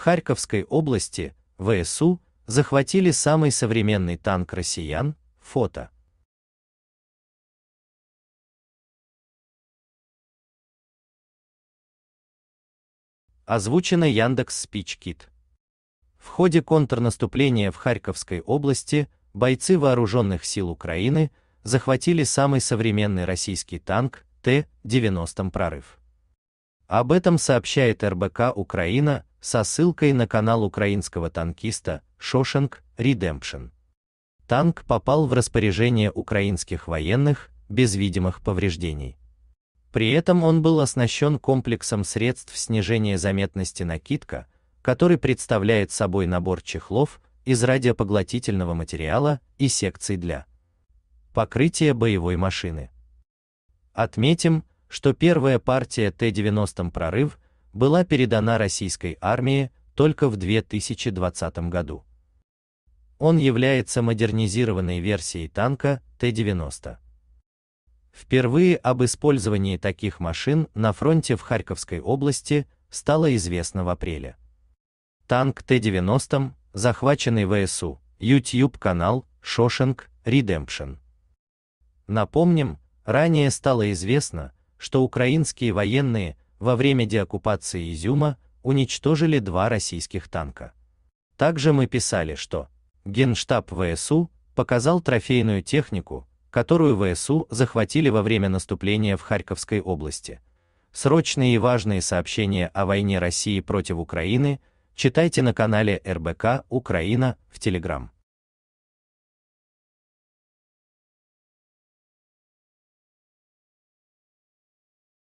Харьковской области ВСУ захватили самый современный танк россиян. Фото. Озвучено Яндекс Спичкит. В ходе контрнаступления в Харьковской области бойцы вооруженных сил Украины захватили самый современный российский танк Т-90 «Прорыв». Об этом сообщает РБК Украина, со ссылкой на канал украинского танкиста Шошенк Redemption. Танк попал в распоряжение украинских военных без видимых повреждений. При этом он был оснащен комплексом средств снижения заметности накидка, который представляет собой набор чехлов из радиопоглотительного материала и секций для покрытия боевой машины. Отметим, что первая партия Т-90 «Прорыв» была передана российской армии только в 2020 году. Он является модернизированной версией танка Т-90. Впервые об использовании таких машин на фронте в Харьковской области стало известно в апреле. Танк Т-90, захваченный ВСУ, YouTube-канал Шошенк Redemption. Напомним, ранее стало известно, что украинские военные во время деоккупации Изюма уничтожили два российских танка. Также мы писали, что Генштаб ВСУ показал трофейную технику, которую ВСУ захватили во время наступления в Харьковской области. Срочные и важные сообщения о войне России против Украины читайте на канале РБК Украина в Телеграм.